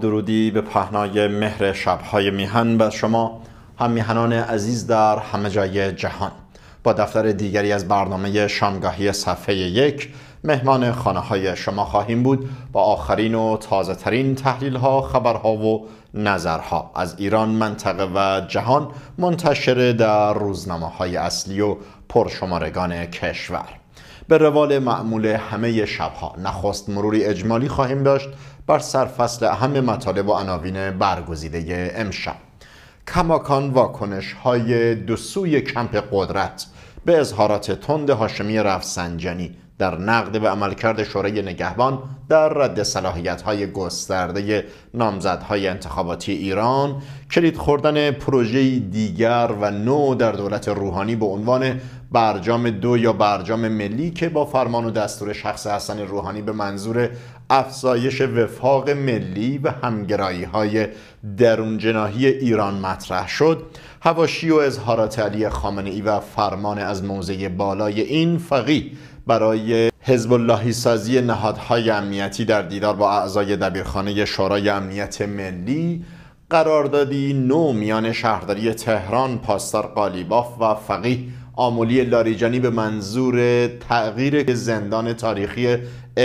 درودی به پهنای مهر شبهای میهن بر شما هم میهنان عزیز در همه جای جهان با دفتر دیگری از برنامه شامگاهی صفحه یک مهمان خانه های شما خواهیم بود با آخرین و تازه ترین تحلیل ها خبرها و نظرها از ایران منطقه و جهان منتشر در روزنامه های اصلی و پرشمارگان کشور به روال معمول همه شبها نخست مروری اجمالی خواهیم داشت بر سرفصل اهم مطالب و عناوین برگزیده امشب کماکان واکنش های دو سوی کمپ قدرت به اظهارات تند هاشمی رفسنجانی در نقد به عملکرد شورای نگهبان در رد صلاحیت های گسترده نامزدهای انتخاباتی ایران کلید خوردن پروژه دیگر و نو در دولت روحانی به عنوان برجام دو یا برجام ملی که با فرمان و دستور شخص حسن روحانی به منظور افزایش وفاق ملی و همگرایی های درون جناهی ایران مطرح شد هواشی و اظهارات علی خامنه ای و فرمان از موضع بالای این فقی برای حزب اللهی سازی نهادهای امنیتی در دیدار با اعضای دبیرخانه شورای امنیت ملی قراردادی نو میان شهرداری تهران پاستار قالیباف و فقیه آمولی لاریجانی به منظور تغییر زندان تاریخی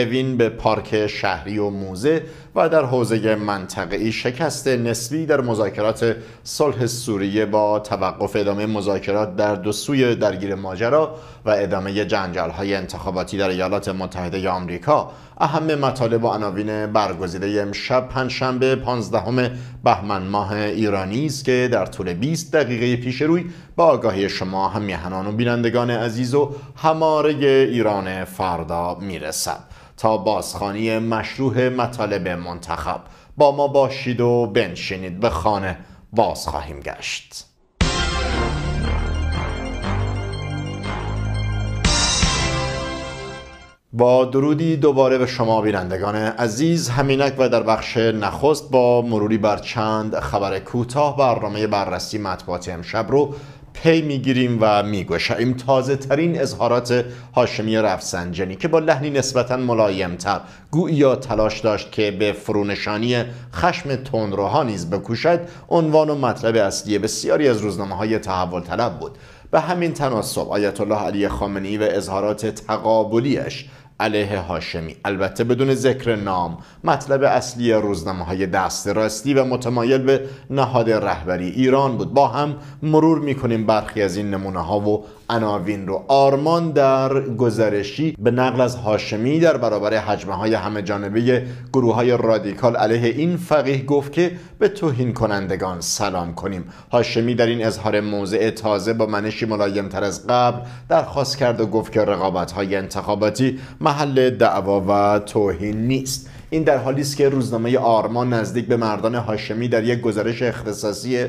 اوین به پارک شهری و موزه و در حوزه منطقه‌ای شکست نسبی در مذاکرات صلح سوریه با توقف ادامه مذاکرات در دو سوی درگیر ماجرا و ادامه جنجال‌های انتخاباتی در ایالات متحده آمریکا اهم مطالب و عناوین برگزیده امشب پنجشنبه 15 بهمن ماه ایرانی است که در طول 20 دقیقه پیش روی با آگاهی شما همیهنان و بینندگان عزیز و هماره ایران فردا میرسد تا بازخانی مشروع مطالب منتخب با ما باشید و بنشینید به خانه باز خواهیم گشت با درودی دوباره به شما بینندگان عزیز همینک و در بخش نخست با مروری بر چند خبر کوتاه برنامه بررسی مطبوعات امشب رو پی میگیریم و میگوشیم تازه ترین اظهارات هاشمی رفسنجانی که با لحنی نسبتا ملایمتر گویا تلاش داشت که به فرونشانی خشم تندروها نیز بکوشد عنوان و مطلب اصلی بسیاری از روزنامه های تحول طلب بود به همین تناسب آیت الله علی خامنی و اظهارات تقابلیش علیه هاشمی البته بدون ذکر نام مطلب اصلی روزنامه های دست راستی و متمایل به نهاد رهبری ایران بود با هم مرور میکنیم برخی از این نمونه ها و عناوین رو آرمان در گزارشی به نقل از هاشمی در برابر حجمه های همه جانبه گروه های رادیکال علیه این فقیه گفت که به توهین کنندگان سلام کنیم هاشمی در این اظهار موضع تازه با منشی ملایم تر از قبل درخواست کرد و گفت که رقابت های انتخاباتی محل دعوا و توهین نیست این در حالی است که روزنامه آرمان نزدیک به مردان هاشمی در یک گزارش اختصاصی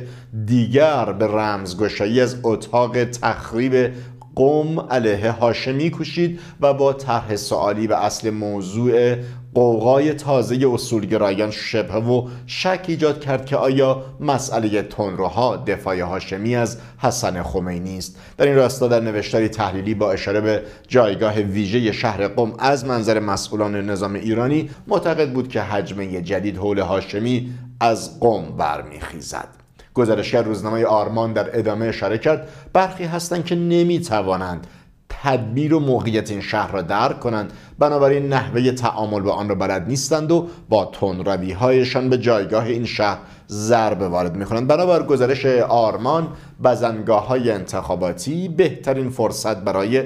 دیگر به رمزگشایی از اتاق تخریب قوم علیه هاشمی کوشید و با طرح سوالی به اصل موضوع قوقای تازه اصولگرایان شبه و شک ایجاد کرد که آیا مسئله تنروها دفاع هاشمی از حسن خمینی است در این راستا در نوشتاری تحلیلی با اشاره به جایگاه ویژه شهر قم از منظر مسئولان نظام ایرانی معتقد بود که حجمه جدید حول هاشمی از قم برمیخیزد گزارشگر روزنامه آرمان در ادامه اشاره کرد برخی هستند که نمیتوانند تدبیر و موقعیت این شهر را درک کنند بنابراین نحوه تعامل با آن را بلد نیستند و با تون هایشان به جایگاه این شهر ضربه وارد میکنند بنابر گزارش آرمان بزنگاه های انتخاباتی بهترین فرصت برای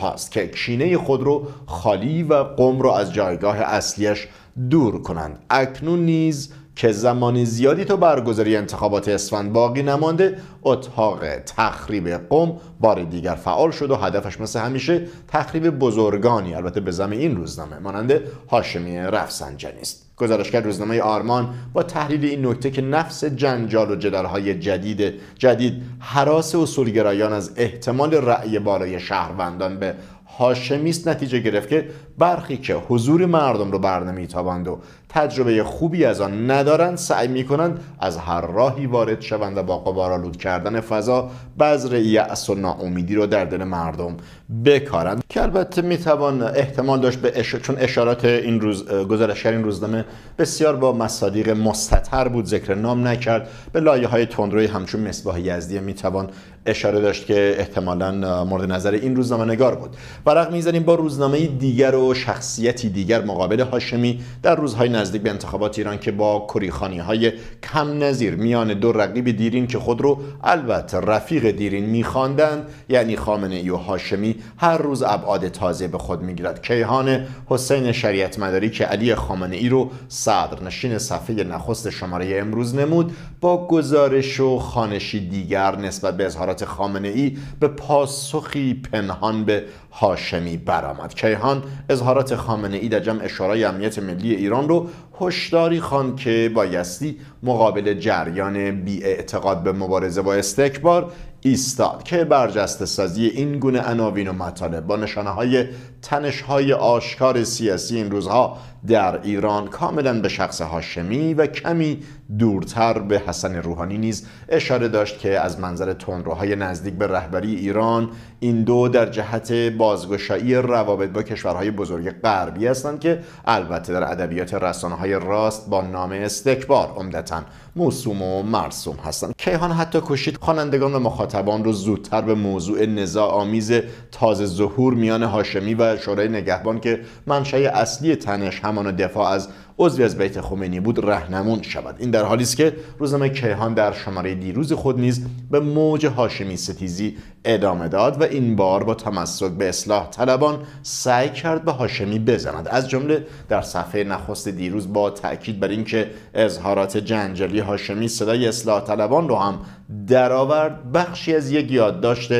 هاست که کینه خود رو خالی و قم را از جایگاه اصلیش دور کنند اکنون نیز که زمان زیادی تا برگزاری انتخابات اسفند باقی نمانده اتاق تخریب قم بار دیگر فعال شد و هدفش مثل همیشه تخریب بزرگانی البته به زمین این روزنامه مانند هاشمی رفسنجانی است گزارشگر روزنامه آرمان با تحلیل این نکته که نفس جنجال و جدلهای جدید جدید حراس اصولگرایان از احتمال رأی بالای شهروندان به هاشمیست نتیجه گرفت که برخی که حضور مردم رو برنمیتابند و تجربه خوبی از آن ندارند سعی میکنند از هر راهی وارد شوند و با قبارالود کردن فضا بذر یأس و ناامیدی رو در دل مردم بکارند که البته میتوان احتمال داشت به چون اشارات این روز گزارشگر این روزنامه بسیار با مصادیق مستطر بود ذکر نام نکرد به لایه های تندروی همچون مصباح یزدی میتوان اشاره داشت که احتمالا مورد نظر این روزنامه نگار بود ورق میزنیم با روزنامه دیگر و شخصیتی دیگر مقابل هاشمی در روزهای نزدیک به انتخابات ایران که با کریخانی های کم نظیر میان دو رقیب دیرین که خود رو البته رفیق دیرین میخواندند یعنی خامنه ای و هاشمی هر روز ابعاد تازه به خود میگیرد کیهان حسین شریعت مداری که علی خامنه ای رو نشین صفحه نخست شماره امروز نمود با گزارش و خانشی دیگر نسبت به اظهارات امارت خامنه ای به پاسخی پنهان به هاشمی برآمد کیهان اظهارات خامنه ای در جمع شورای امنیت ملی ایران رو هشداری خواند که بایستی مقابل جریان بی اعتقاد به مبارزه با استکبار ایستاد که برجسته سازی این گونه عناوین و مطالب با نشانه های تنش های آشکار سیاسی این روزها در ایران کاملا به شخص هاشمی و کمی دورتر به حسن روحانی نیز اشاره داشت که از منظر تندروهای نزدیک به رهبری ایران این دو در جهت بازگشایی روابط با کشورهای بزرگ غربی هستند که البته در ادبیات های راست با نام استکبار عمدتا موسوم و مرسوم هستند کیهان حتی کشید خوانندگان و مخاطبان رو زودتر به موضوع نزاع آمیز تازه ظهور میان هاشمی و شورای نگهبان که منشأ اصلی تنش همان دفاع از عضوی از بیت خمینی بود رهنمون شود این در حالی است که روزنامه کیهان در شماره دیروز خود نیز به موج هاشمی ستیزی ادامه داد و این بار با تمسک به اصلاح طلبان سعی کرد به هاشمی بزند از جمله در صفحه نخست دیروز با تاکید بر اینکه اظهارات جنجالی هاشمی صدای اصلاح طلبان رو هم درآورد بخشی از یک یادداشت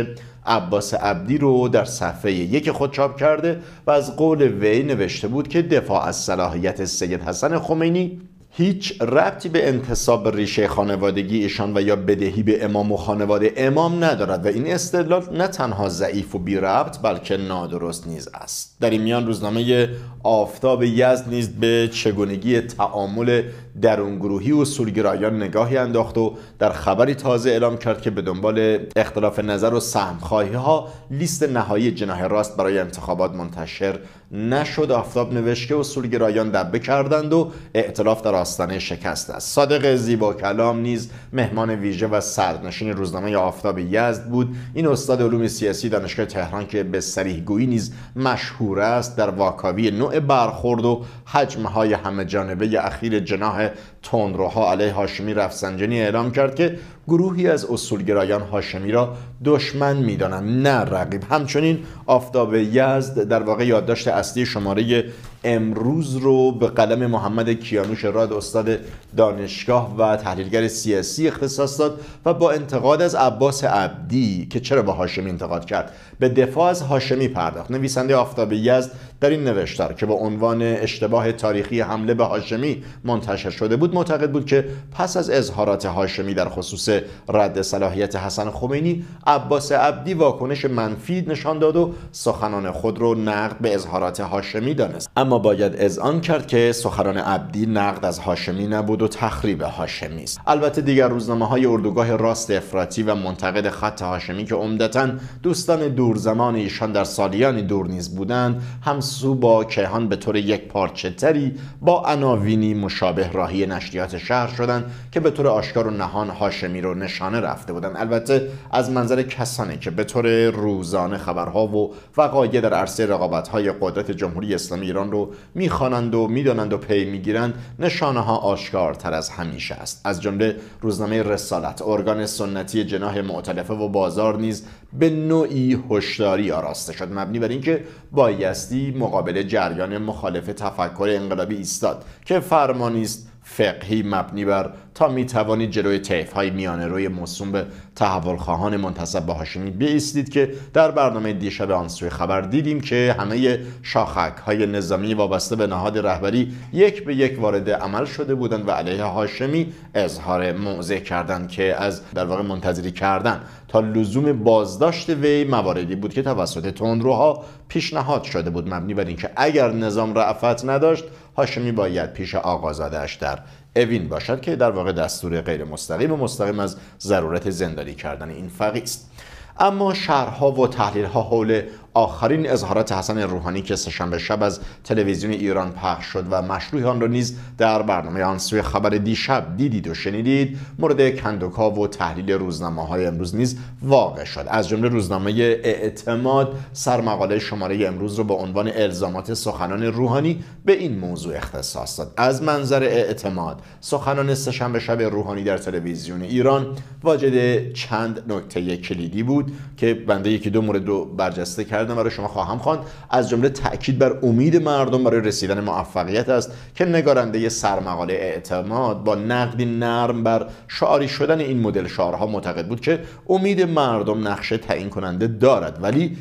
عباس عبدی رو در صفحه یک خود چاپ کرده و از قول وی نوشته بود که دفاع از صلاحیت سید حسن خمینی هیچ ربطی به انتصاب ریشه خانوادگی ایشان و یا بدهی به امام و خانواده امام ندارد و این استدلال نه تنها ضعیف و بی ربط بلکه نادرست نیز است در این میان روزنامه آفتاب یزد نیز به چگونگی تعامل در اون گروهی و سولگرایان نگاهی انداخت و در خبری تازه اعلام کرد که به دنبال اختلاف نظر و سهمخواهیها ها لیست نهایی جناه راست برای انتخابات منتشر نشد آفتاب نوشته و سولگرایان دبه کردند و ائتلاف در آستانه شکست است صادق زیبا کلام نیز مهمان ویژه و سردنشین روزنامه آفتاب یزد بود این استاد علوم سیاسی دانشگاه تهران که به گویی نیز مشهور است در واکاوی نوع برخورد و حجمهای همه جانبه اخیر جناه تندروها علیه هاشمی رفسنجانی اعلام کرد که گروهی از اصولگرایان هاشمی را دشمن میدانند نه رقیب همچنین آفتاب یزد در واقع یادداشت اصلی شماره امروز رو به قلم محمد کیانوش راد استاد دانشگاه و تحلیلگر سیاسی اختصاص داد و با انتقاد از عباس عبدی که چرا با هاشمی انتقاد کرد به دفاع از هاشمی پرداخت نویسنده آفتاب یزد در این نوشتار که با عنوان اشتباه تاریخی حمله به هاشمی منتشر شده بود معتقد بود که پس از اظهارات هاشمی در خصوص رد صلاحیت حسن خمینی عباس عبدی واکنش منفی نشان داد و سخنان خود رو نقد به اظهارات هاشمی دانست اما باید اذعان کرد که سخران عبدی نقد از هاشمی نبود و تخریب هاشمی است البته دیگر روزنامه های اردوگاه راست افراطی و منتقد خط هاشمی که عمدتا دوستان دورزمان ایشان در سالیانی دور نیز بودند همسو با کیهان به طور یک پارچه تری با عناوینی مشابه راهی نشریات شهر شدند که به طور آشکار و نهان هاشمی رو نشانه رفته بودند البته از منظر کسانی که به طور روزانه خبرها و وقایع در عرصه رقابت‌های قدرت جمهوری اسلامی ایران رو میخوانند و میدانند و پی میگیرند نشانه ها آشکارتر از همیشه است از جمله روزنامه رسالت ارگان سنتی جناح معتلفه و بازار نیز به نوعی هشداری آراسته شد مبنی بر اینکه بایستی مقابل جریان مخالف تفکر انقلابی ایستاد که فرمانیست است فقهی مبنی بر تا می توانید جلوی طیف های میانه روی موسوم به تحول خواهان منتصب به هاشمی بیستید که در برنامه دیشب آن خبر دیدیم که همه شاخک های نظامی وابسته به نهاد رهبری یک به یک وارد عمل شده بودند و علیه هاشمی اظهار موضع کردند که از در واقع منتظری کردن تا لزوم بازداشت وی مواردی بود که توسط تندروها پیشنهاد شده بود مبنی بر اینکه اگر نظام رعفت نداشت هاشمی باید پیش آقازادش در اوین باشد که در واقع دستور غیر مستقیم و مستقیم از ضرورت زندانی کردن این فقی است اما شهرها و تحلیلها حول آخرین اظهارات حسن روحانی که سهشنبه شب از تلویزیون ایران پخش شد و مشروع آن را نیز در برنامه آن سوی خبر دیشب دیدید و شنیدید مورد کندوکا و تحلیل روزنامه های امروز نیز واقع شد از جمله روزنامه اعتماد سرمقاله شماره امروز را به عنوان الزامات سخنان روحانی به این موضوع اختصاص داد از منظر اعتماد سخنان سهشنبه شب روحانی در تلویزیون ایران واجد چند نکته کلیدی بود که بنده یکی دو مورد رو برجسته کرد کردم برای شما خواهم خواند از جمله تاکید بر امید مردم برای رسیدن موفقیت است که نگارنده سرمقاله اعتماد با نقدی نرم بر شعاری شدن این مدل شعارها معتقد بود که امید مردم نقشه تعیین کننده دارد ولی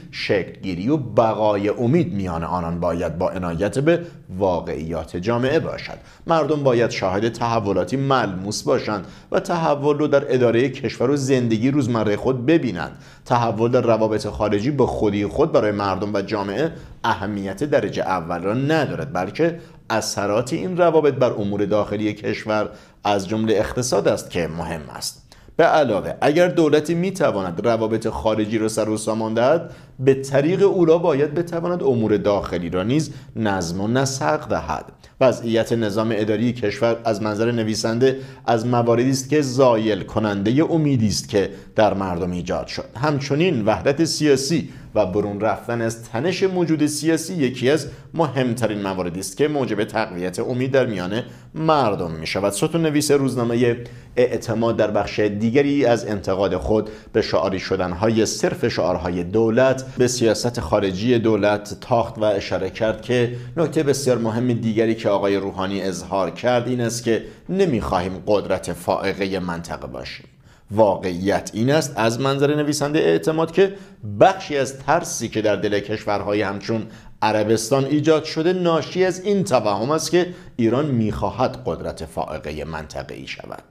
گیری و بقای امید میان آنان باید با عنایت به واقعیات جامعه باشد مردم باید شاهد تحولاتی ملموس باشند و تحول رو در اداره کشور و زندگی روزمره خود ببینند تحول در روابط خارجی به خودی خود برای مردم و جامعه اهمیت درجه اول را ندارد بلکه اثرات این روابط بر امور داخلی کشور از جمله اقتصاد است که مهم است به علاوه اگر دولتی میتواند روابط خارجی را سر و سامان دهد به طریق اولا باید بتواند امور داخلی را نیز نظم و نسق دهد وضعیت نظام اداری کشور از منظر نویسنده از مواردی است که زایل کننده امیدی است که در مردم ایجاد شد همچنین وحدت سیاسی و برون رفتن از تنش موجود سیاسی یکی از مهمترین مواردی است که موجب تقویت امید در میان مردم می شود ستون نویس روزنامه اعتماد در بخش دیگری از انتقاد خود به شعاری شدنهای صرف شعارهای دولت به سیاست خارجی دولت تاخت و اشاره کرد که نکته بسیار مهم دیگری که آقای روحانی اظهار کرد این است که نمیخواهیم قدرت فائقه منطقه باشیم واقعیت این است از منظر نویسنده اعتماد که بخشی از ترسی که در دل کشورهای همچون عربستان ایجاد شده ناشی از این توهم است که ایران میخواهد قدرت فائقه منطقه ای شود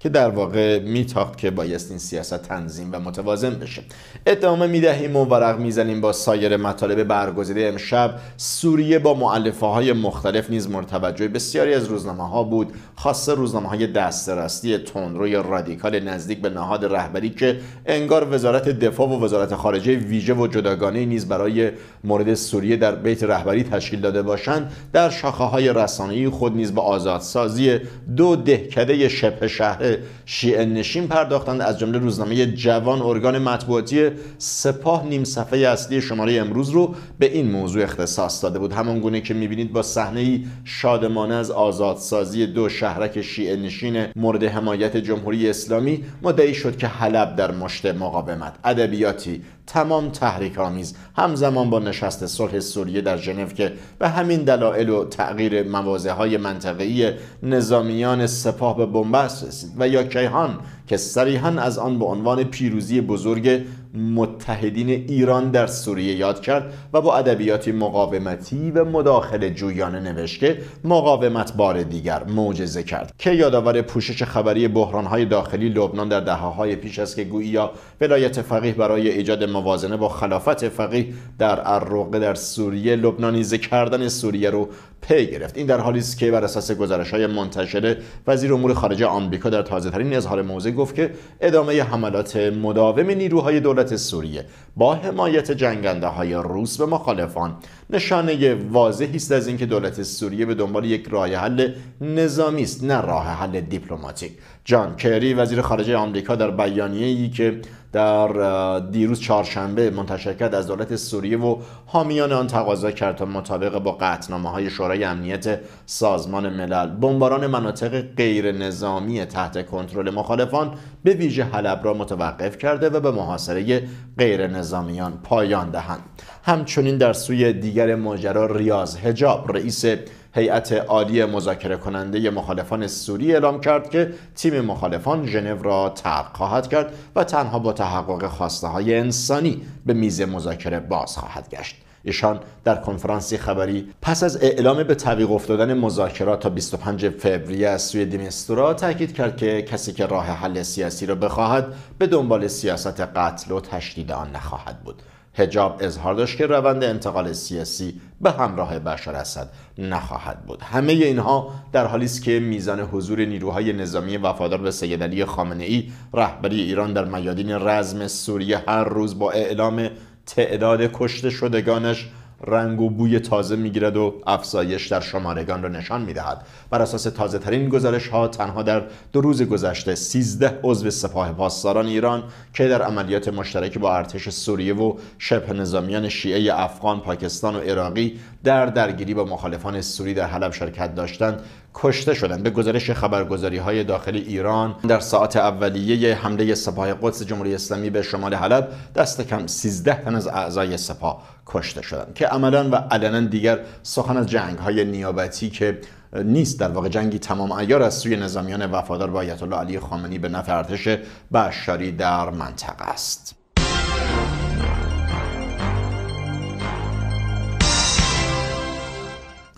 که در واقع میتاخت که بایست این سیاست تنظیم و متوازن بشه ادامه میدهیم و ورق میزنیم با سایر مطالب برگزیده امشب سوریه با معلفه های مختلف نیز مورد توجه بسیاری از روزنامه ها بود خاصه روزنامه های دسترستی تندروی رادیکال نزدیک به نهاد رهبری که انگار وزارت دفاع و وزارت خارجه ویژه و جداگانه نیز برای مورد سوریه در بیت رهبری تشکیل داده باشند در شاخه های رسانه‌ای خود نیز به آزادسازی دو دهکده شبه شهر شیعه نشین پرداختند از جمله روزنامه جوان ارگان مطبوعاتی سپاه نیم صفحه اصلی شماره امروز رو به این موضوع اختصاص داده بود همان گونه که میبینید با صحنه شادمانه از آزادسازی دو شهرک شیعه نشین مورد حمایت جمهوری اسلامی مدعی شد که حلب در مشت مقاومت ادبیاتی تمام تحریک آمیز همزمان با نشست صلح سوریه در ژنو که به همین دلایل و تغییر موازه های منطقه‌ای نظامیان سپاه به بنبست رسید و یا کیهان که صریحا از آن به عنوان پیروزی بزرگ متحدین ایران در سوریه یاد کرد و با ادبیاتی مقاومتی و مداخله جویانه نوشت که مقاومت بار دیگر معجزه کرد که یادآور پوشش خبری بحرانهای داخلی لبنان در های پیش است که یا ولایت فقیه برای ایجاد موازنه با خلافت فقیه در اروقه در سوریه لبنانیزه کردن سوریه رو پی گرفت این در حالی است که بر اساس گزارش های منتشره وزیر امور خارجه آمریکا در تازه ترین اظهار موضع گفت که ادامه حملات مداوم نیروهای دولت سوریه با حمایت جنگنده های روس به مخالفان نشانه واضحی است از اینکه دولت سوریه به دنبال یک راه حل نظامی است نه راه حل دیپلماتیک جان کری وزیر خارجه آمریکا در ای که در دیروز چهارشنبه منتشر کرد از دولت سوریه و حامیان آن تقاضا کرد تا مطابق با قطنامه های شورای امنیت سازمان ملل بمباران مناطق غیر نظامی تحت کنترل مخالفان به ویژه حلب را متوقف کرده و به محاصره غیر نظامیان پایان دهند همچنین در سوی دیگر ماجرا ریاض هجاب رئیس هیئت عالی مذاکره کننده مخالفان سوری اعلام کرد که تیم مخالفان ژنو را ترک خواهد کرد و تنها با تحقق خواسته های انسانی به میز مذاکره باز خواهد گشت ایشان در کنفرانسی خبری پس از اعلام به تعویق افتادن مذاکرات تا 25 فوریه از سوی دیمستورا تاکید کرد که کسی که راه حل سیاسی را بخواهد به دنبال سیاست قتل و تشدید آن نخواهد بود هجاب اظهار داشت که روند انتقال سیاسی به همراه بشار اسد نخواهد بود همه اینها در حالی است که میزان حضور نیروهای نظامی وفادار به سید علی خامنه ای رهبری ایران در میادین رزم سوریه هر روز با اعلام تعداد کشته شدگانش رنگ و بوی تازه میگیرد و افزایش در شمارگان را نشان میدهد بر اساس تازه ترین گزارش ها تنها در دو روز گذشته 13 عضو سپاه پاسداران ایران که در عملیات مشترک با ارتش سوریه و شبه نظامیان شیعه افغان، پاکستان و عراقی در درگیری با مخالفان سوری در حلب شرکت داشتند کشته شدند به گزارش خبرگزاری های داخل ایران در ساعت اولیه حمله سپاه قدس جمهوری اسلامی به شمال حلب دست کم 13 تن از اعضای سپاه کشته شدند که عملا و علنا دیگر سخن از جنگ های نیابتی که نیست در واقع جنگی تمام ایار از سوی نظامیان وفادار با آیت الله علی خامنی به نفع ارتش بشاری در منطقه است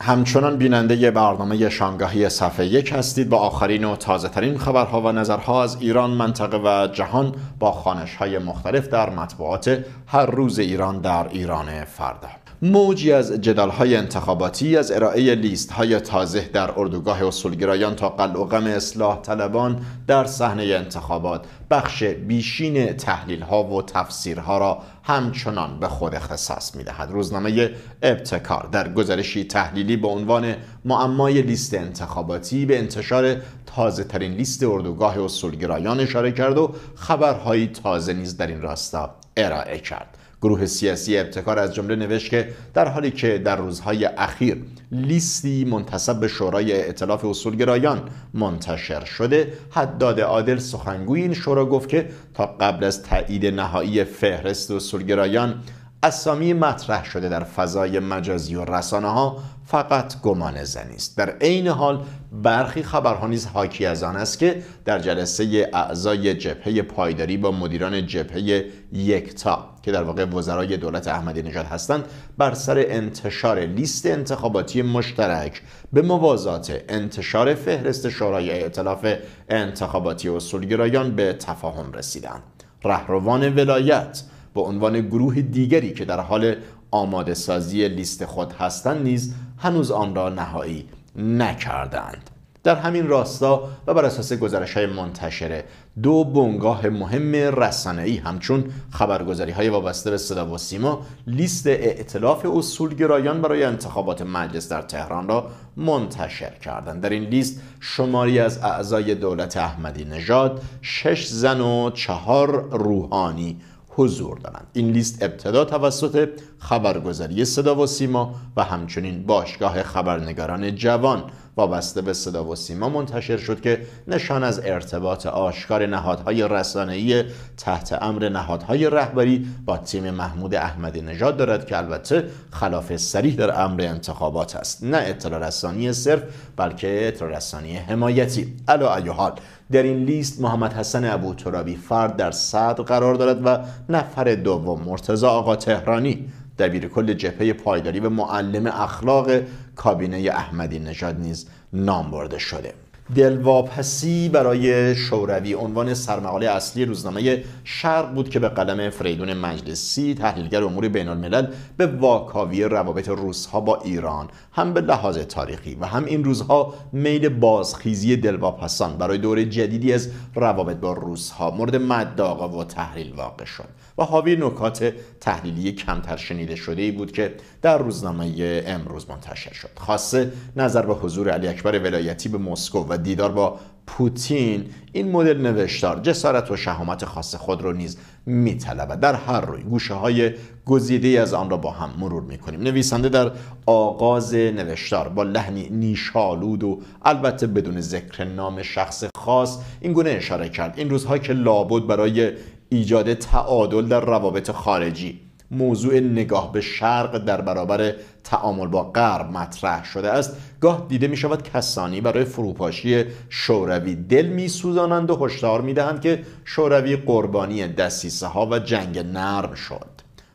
همچنان بیننده برنامه شانگاهی صفحه یک هستید با آخرین و تازه ترین خبرها و نظرها از ایران منطقه و جهان با خانش های مختلف در مطبوعات هر روز ایران در ایران فردا موجی از جدال های انتخاباتی از ارائه لیست های تازه در اردوگاه اصولگرایان تا قل و غم اصلاح طلبان در صحنه انتخابات بخش بیشین تحلیل ها و تفسیرها را همچنان به خود اختصاص میدهد روزنامه ابتکار در گزارشی تحلیلی به عنوان معمای لیست انتخاباتی به انتشار تازه ترین لیست اردوگاه اصولگرایان اشاره کرد و خبرهایی تازه نیز در این راستا ارائه کرد گروه سیاسی ابتکار از جمله نوشت که در حالی که در روزهای اخیر لیستی منتصب به شورای اطلاف اصولگرایان منتشر شده حداد عادل سخنگوی این شورا گفت که تا قبل از تایید نهایی فهرست اصولگرایان اسامی مطرح شده در فضای مجازی و رسانه ها فقط گمان زنی است در عین حال برخی خبرها نیز حاکی از آن است که در جلسه اعضای جبهه پایداری با مدیران جبهه یکتا که در واقع وزرای دولت احمدی نژاد هستند بر سر انتشار لیست انتخاباتی مشترک به موازات انتشار فهرست شورای ائتلاف انتخاباتی اصولگرایان به تفاهم رسیدند رهروان ولایت به عنوان گروه دیگری که در حال آماده سازی لیست خود هستند نیز هنوز آن را نهایی نکردند در همین راستا و بر اساس گزارش های منتشره دو بنگاه مهم رسانه‌ای همچون خبرگزاری های وابسته به صدا و سیما لیست ائتلاف اصولگرایان برای انتخابات مجلس در تهران را منتشر کردند در این لیست شماری از اعضای دولت احمدی نژاد شش زن و چهار روحانی حضور دارند این لیست ابتدا توسط خبرگزاری صدا و سیما و همچنین باشگاه خبرنگاران جوان وابسته به صدا و سیما منتشر شد که نشان از ارتباط آشکار نهادهای رسانه‌ای تحت امر نهادهای رهبری با تیم محمود احمدی نژاد دارد که البته خلاف سریح در امر انتخابات است نه اطلاع رسانی صرف بلکه اطلاع رسانی حمایتی الا حال؟ در این لیست محمد حسن ابو ترابی فرد در صدر قرار دارد و نفر دوم مرتضی آقا تهرانی دبیر کل جبهه پایداری و معلم اخلاق کابینه احمدی نژاد نیز نام برده شده دلواپسی برای شوروی عنوان سرمقاله اصلی روزنامه شرق بود که به قلم فریدون مجلسی تحلیلگر امور بین الملل به واکاوی روابط روسها با ایران هم به لحاظ تاریخی و هم این روزها میل بازخیزی دلواپسان برای دور جدیدی از روابط با روسها مورد مدداغا و تحلیل واقع شد و حاوی نکات تحلیلی کمتر شنیده شده ای بود که در روزنامه امروز منتشر شد خاصه نظر به حضور علی اکبر ولایتی به مسکو و دیدار با پوتین این مدل نوشتار جسارت و شهامت خاص خود رو نیز میطلبد در هر روی گوشه های گزیده از آن را با هم مرور می کنیم نویسنده در آغاز نوشتار با لحنی نیشالود و البته بدون ذکر نام شخص خاص این گونه اشاره کرد این روزها که لابد برای ایجاد تعادل در روابط خارجی موضوع نگاه به شرق در برابر تعامل با غرب مطرح شده است گاه دیده می شود کسانی برای فروپاشی شوروی دل می سوزانند و هشدار می دهند که شوروی قربانی دستیسه ها و جنگ نرم شد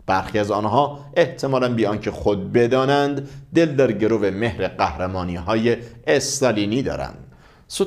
برخی از آنها احتمالا بیان که خود بدانند دل در گروه مهر قهرمانی های استالینی دارند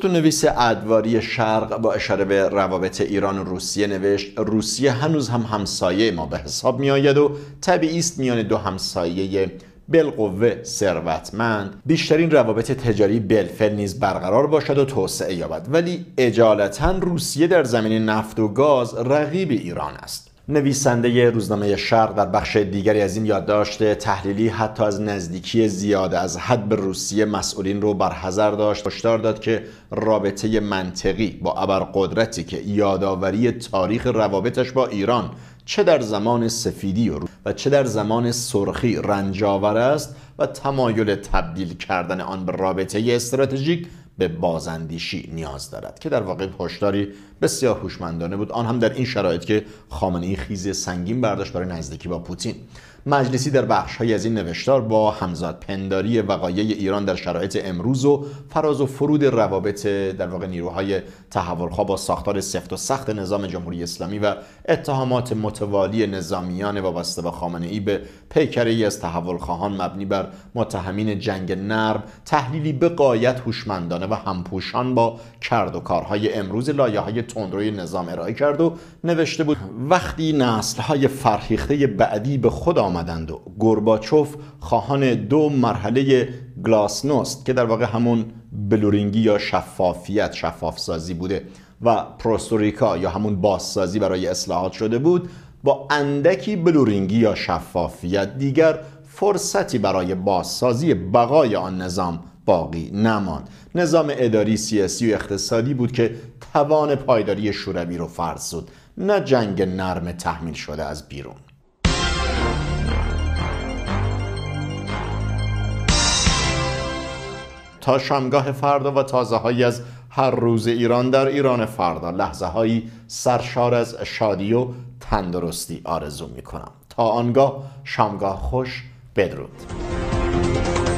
نویس ادواری شرق با اشاره به روابط ایران و روسیه نوشت روسیه هنوز هم همسایه ما به حساب آید و طبیعی است میان دو همسایه بلقوه ثروتمند بیشترین روابط تجاری بلفل نیز برقرار باشد و توسعه یابد ولی اجالتا روسیه در زمین نفت و گاز رقیب ایران است نویسنده روزنامه شرق در بخش دیگری از این یادداشت تحلیلی حتی از نزدیکی زیاد از حد به روسیه مسئولین رو حذر داشت هشدار داد که رابطه منطقی با ابرقدرتی که یادآوری تاریخ روابطش با ایران چه در زمان سفیدی و, و چه در زمان سرخی رنجاور است و تمایل تبدیل کردن آن به رابطه استراتژیک به بازندیشی نیاز دارد که در واقع هشداری بسیار هوشمندانه بود آن هم در این شرایط که خامنه خیز سنگین برداشت برای نزدیکی با پوتین مجلسی در بخش های از این نوشتار با همزاد پنداری وقایع ایران در شرایط امروز و فراز و فرود روابط در واقع نیروهای تحولخواه با ساختار سفت و سخت نظام جمهوری اسلامی و اتهامات متوالی نظامیان وابسته به خامنه ای به پیکره ای از تحولخواهان مبنی بر متهمین جنگ نرم تحلیلی به قایت هوشمندانه و همپوشان با کرد و کارهای امروز لایه های تندروی نظام ارائه کرد و نوشته بود وقتی نسل های فرهیخته بعدی به خود آمدند و گرباچوف خواهان دو مرحله گلاسنوست که در واقع همون بلورینگی یا شفافیت شفافسازی بوده و پروستوریکا یا همون بازسازی برای اصلاحات شده بود با اندکی بلورینگی یا شفافیت دیگر فرصتی برای بازسازی بقای آن نظام باقی نماند نظام اداری سیاسی و اقتصادی بود که توان پایداری شوروی رو فرسود نه جنگ نرم تحمیل شده از بیرون تا شامگاه فردا و تازه های از هر روز ایران در ایران فردا لحظه هایی سرشار از شادی و تندرستی آرزو می کنم تا آنگاه شامگاه خوش بدرود